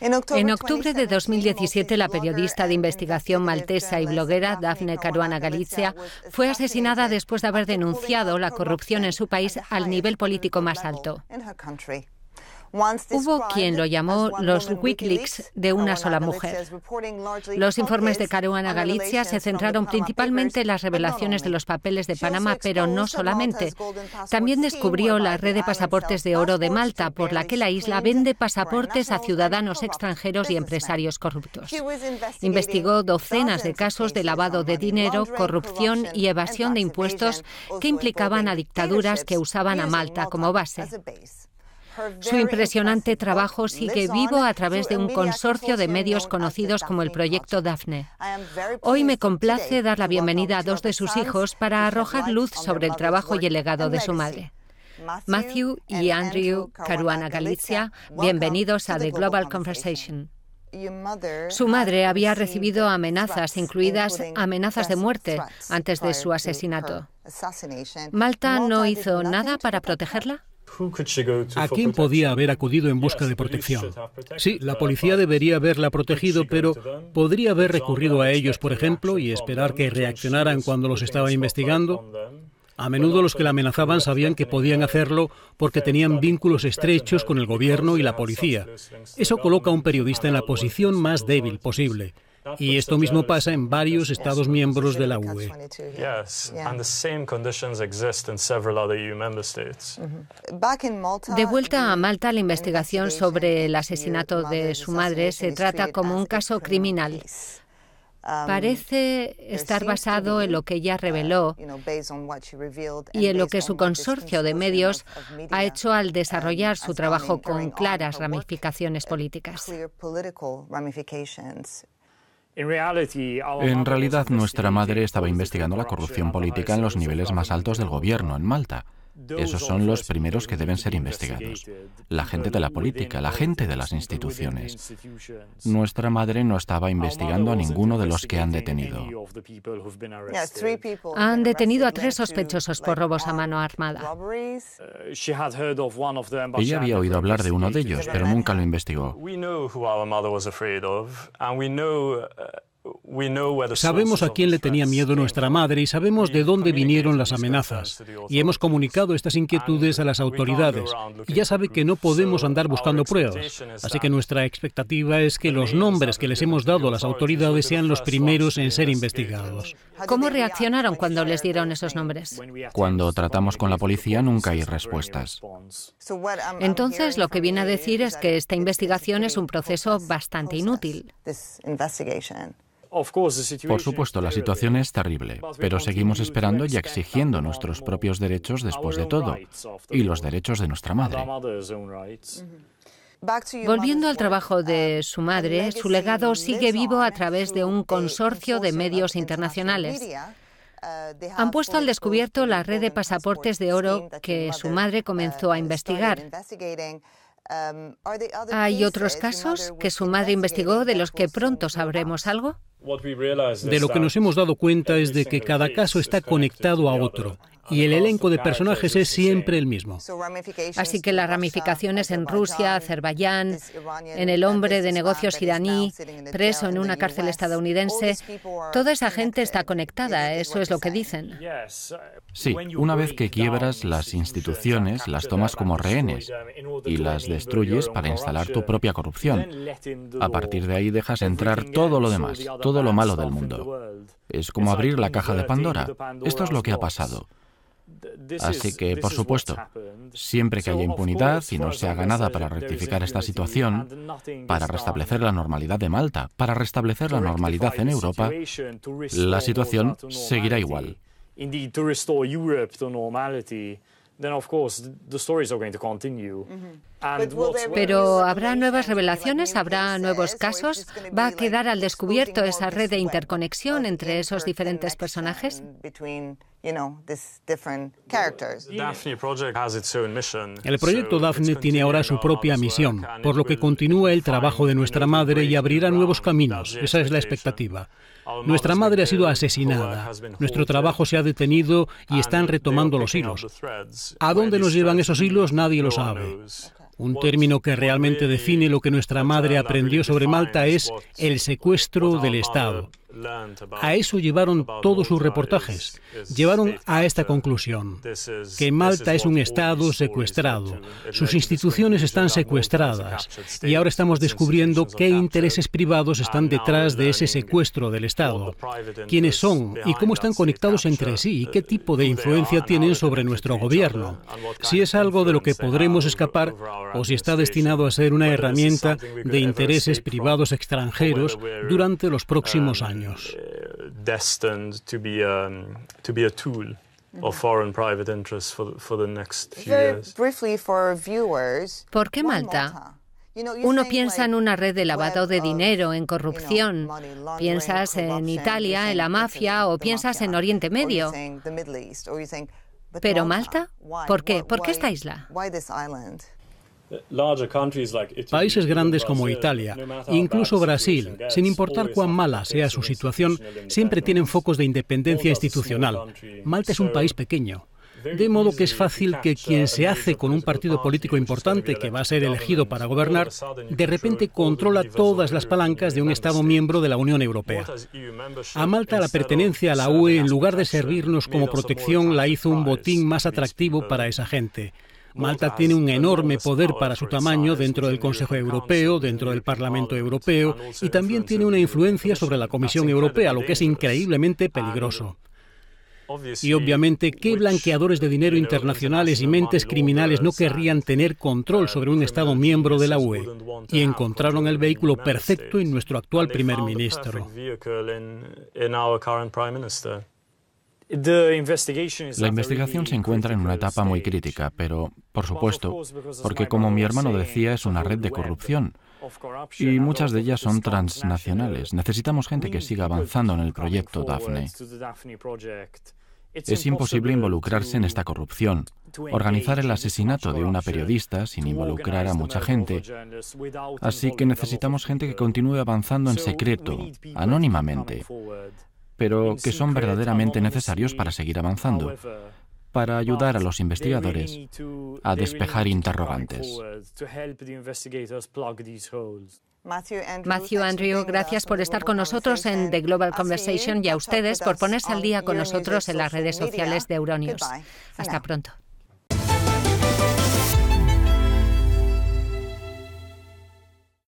En octubre de 2017, la periodista de investigación maltesa y bloguera Daphne Caruana Galizia fue asesinada después de haber denunciado la corrupción en su país al nivel político más alto. Hubo quien lo llamó los Wikileaks de una sola mujer. Los informes de Caruana Galizia se centraron principalmente en las revelaciones de los papeles de Panamá, pero no solamente. También descubrió la red de pasaportes de oro de Malta, por la que la isla vende pasaportes a ciudadanos extranjeros y empresarios corruptos. Investigó docenas de casos de lavado de dinero, corrupción y evasión de impuestos que implicaban a dictaduras que usaban a Malta como base. Su impresionante trabajo sigue vivo a través de un consorcio de medios conocidos como el Proyecto Daphne. Hoy me complace dar la bienvenida a dos de sus hijos para arrojar luz sobre el trabajo y el legado de su madre. Matthew y Andrew Caruana Galizia, bienvenidos a The Global Conversation. Su madre había recibido amenazas, incluidas amenazas de muerte, antes de su asesinato. ¿Malta no hizo nada para protegerla? ¿A quién podía haber acudido en busca de protección? Sí, la policía debería haberla protegido, pero podría haber recurrido a ellos, por ejemplo, y esperar que reaccionaran cuando los estaba investigando. A menudo los que la amenazaban sabían que podían hacerlo porque tenían vínculos estrechos con el gobierno y la policía. Eso coloca a un periodista en la posición más débil posible. Y esto mismo pasa en varios Estados miembros de la UE. E de vuelta a Malta, la investigación sobre el asesinato de su madre se trata como un caso criminal. Parece estar basado en lo que ella reveló y en lo que su consorcio de medios ha hecho al desarrollar su trabajo con claras ramificaciones políticas. En realidad, nuestra madre estaba investigando la corrupción política en los niveles más altos del gobierno en Malta. Esos son los primeros que deben ser investigados. La gente de la política, la gente de las instituciones. Nuestra madre no estaba investigando a ninguno de los que han detenido. Han detenido a tres sospechosos por robos a mano armada. Uh, Ella había oído hablar de uno de ellos, pero nunca lo investigó. Sabemos a quién le tenía miedo nuestra madre y sabemos de dónde vinieron las amenazas. Y hemos comunicado estas inquietudes a las autoridades. ya sabe que no podemos andar buscando pruebas. Así que nuestra expectativa es que los nombres que les hemos dado a las autoridades sean los primeros en ser investigados. ¿Cómo reaccionaron cuando les dieron esos nombres? Cuando tratamos con la policía nunca hay respuestas. Entonces lo que viene a decir es que esta investigación es un proceso bastante inútil. Por supuesto, la situación es terrible, pero seguimos esperando y exigiendo nuestros propios derechos después de todo, y los derechos de nuestra madre. Volviendo al trabajo de um, su madre, su legado sigue vivo a través de un consorcio de medios internacionales. Uh, Han puesto al descubierto la red de pasaportes de oro uh, um, que su madre comenzó a investigar. ¿Hay otros casos que su madre investigó de los que pronto sabremos algo? De lo que nos hemos dado cuenta es de que cada caso está conectado a otro y el elenco de personajes es siempre el mismo. Así que las ramificaciones en Rusia, Azerbaiyán, en el hombre de negocios iraní, preso en una cárcel estadounidense, toda esa gente está conectada, eso es lo que dicen. Sí, una vez que quiebras las instituciones, las tomas como rehenes y las destruyes para instalar tu propia corrupción. A partir de ahí dejas entrar todo lo demás, todo lo malo del mundo. Es como abrir la caja de Pandora. Esto es lo que ha pasado. Así que, por supuesto, siempre que haya impunidad y no se haga nada para rectificar esta situación, para restablecer la normalidad de Malta, para restablecer la normalidad en Europa, la situación seguirá igual. Pero habrá nuevas revelaciones, habrá nuevos casos, va a quedar al descubierto esa red de interconexión entre esos diferentes personajes. El proyecto Daphne tiene ahora su propia misión, por lo que continúa el trabajo de nuestra madre y abrirá nuevos caminos. Esa es la expectativa. Nuestra madre ha sido asesinada, nuestro trabajo se ha detenido y están retomando los hilos. ¿A dónde nos llevan esos hilos? Nadie lo sabe. Un término que realmente define lo que nuestra madre aprendió sobre Malta es el secuestro del Estado. A eso llevaron todos sus reportajes. Llevaron a esta conclusión, que Malta es un Estado secuestrado, sus instituciones están secuestradas y ahora estamos descubriendo qué intereses privados están detrás de ese secuestro del Estado, quiénes son y cómo están conectados entre sí y qué tipo de influencia tienen sobre nuestro gobierno, si es algo de lo que podremos escapar o si está destinado a ser una herramienta de intereses privados extranjeros durante los próximos años. ¿Por qué Malta? Uno piensa en una red de lavado de um, dinero, en corrupción. Piensas en Italia, en la mafia o piensas en Oriente Medio. Pero Malta, ¿por qué? ¿Por qué esta isla? Países grandes como Italia, incluso Brasil, sin importar cuán mala sea su situación, siempre tienen focos de independencia institucional. Malta es un país pequeño. De modo que es fácil que quien se hace con un partido político importante que va a ser elegido para gobernar, de repente controla todas las palancas de un Estado miembro de la Unión Europea. E a Malta la pertenencia a la UE, en lugar de servirnos como protección, la hizo un botín más atractivo para esa gente. Malta tiene un enorme poder para su tamaño dentro del Consejo Europeo, dentro del Parlamento Europeo y también tiene una influencia sobre la Comisión Europea, lo que es increíblemente peligroso. Y obviamente, ¿qué blanqueadores de dinero internacionales y mentes criminales no querrían tener control uh, sobre un Estado miembro de la UE? Y encontraron el vehículo perfecto en nuestro actual primer ministro. La investigación se encuentra en una etapa muy crítica, pero, por supuesto, porque como mi hermano decía, es una red de corrupción y muchas de ellas son transnacionales. Necesitamos gente que siga avanzando en el proyecto Daphne. Es imposible involucrarse en esta corrupción, organizar el asesinato de una periodista sin involucrar a mucha gente. Así que necesitamos gente que continúe avanzando en secreto, anónimamente pero que son verdaderamente necesarios para seguir avanzando, para ayudar a los investigadores a despejar interrogantes. Matthew Andrew, gracias por estar con nosotros en The Global Conversation y a ustedes por ponerse al día con nosotros en las redes sociales de Euronews. Hasta pronto.